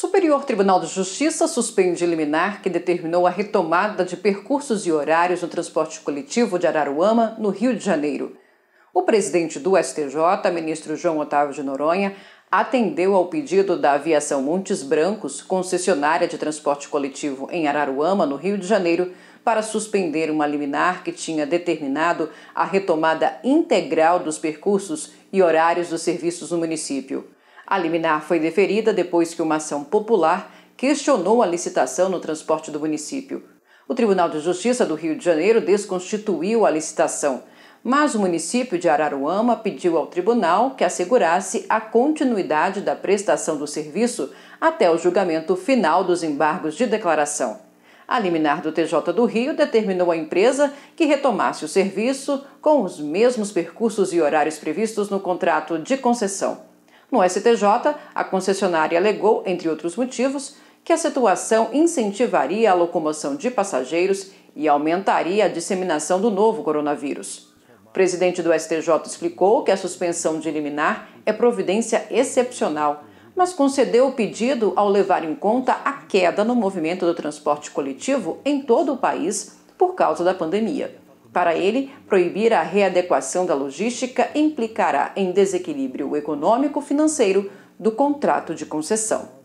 Superior Tribunal de Justiça suspende liminar que determinou a retomada de percursos e horários no transporte coletivo de Araruama, no Rio de Janeiro. O presidente do STJ, ministro João Otávio de Noronha, atendeu ao pedido da Aviação Montes Brancos, concessionária de transporte coletivo em Araruama, no Rio de Janeiro, para suspender uma liminar que tinha determinado a retomada integral dos percursos e horários dos serviços no município. A liminar foi deferida depois que uma ação popular questionou a licitação no transporte do município. O Tribunal de Justiça do Rio de Janeiro desconstituiu a licitação, mas o município de Araruama pediu ao tribunal que assegurasse a continuidade da prestação do serviço até o julgamento final dos embargos de declaração. A liminar do TJ do Rio determinou à empresa que retomasse o serviço com os mesmos percursos e horários previstos no contrato de concessão. No STJ, a concessionária alegou, entre outros motivos, que a situação incentivaria a locomoção de passageiros e aumentaria a disseminação do novo coronavírus. O presidente do STJ explicou que a suspensão de liminar é providência excepcional, mas concedeu o pedido ao levar em conta a queda no movimento do transporte coletivo em todo o país por causa da pandemia. Para ele, proibir a readequação da logística implicará em desequilíbrio econômico-financeiro do contrato de concessão.